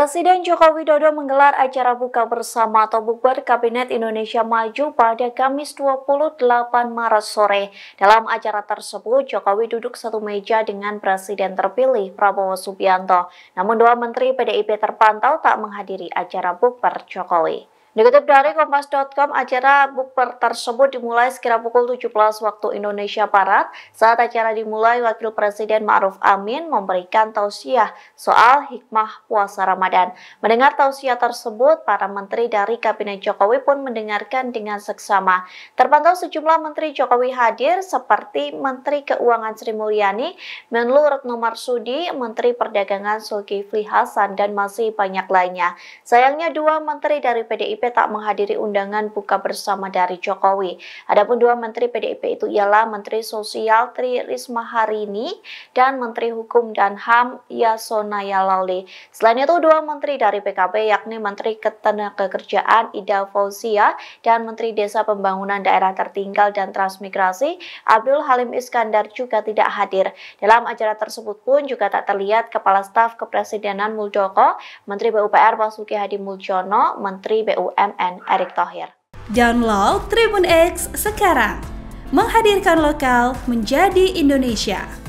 Presiden Joko Widodo menggelar acara buka bersama atau bukber Kabinet Indonesia Maju pada Kamis 28 Maret sore. Dalam acara tersebut, Jokowi duduk satu meja dengan Presiden terpilih Prabowo Subianto. Namun dua menteri PDIP terpantau tak menghadiri acara bukber Jokowi. Dikutip dari Kompas.com, acara bukber tersebut dimulai sekitar pukul 17 waktu Indonesia Barat. Saat acara dimulai, Wakil Presiden Ma'ruf Amin memberikan tausiah soal hikmah puasa Ramadan. Mendengar tausiah tersebut, para menteri dari Kabinet Jokowi pun mendengarkan dengan seksama. Terpantau sejumlah menteri Jokowi hadir seperti Menteri Keuangan Sri Mulyani, Menlu Retno Marsudi, Menteri Perdagangan Zulkifli Hasan, dan masih banyak lainnya. Sayangnya dua menteri dari PDIP tak menghadiri undangan buka bersama dari Jokowi. Adapun dua menteri PDIP itu ialah Menteri Sosial Tri Risma hari dan Menteri Hukum dan HAM Yasona Yalauli. Selain itu dua menteri dari PKB yakni Menteri Ketenagakerjaan Ida Fauzia dan Menteri Desa Pembangunan Daerah Tertinggal dan Transmigrasi Abdul Halim Iskandar juga tidak hadir. Dalam acara tersebut pun juga tak terlihat Kepala Staf Kepresidenan Muldoko, Menteri BUPR Basuki Hadi Muljono, Menteri BUMN BUMN Erick Thohir. Download Tribun X sekarang. Menghadirkan lokal menjadi Indonesia.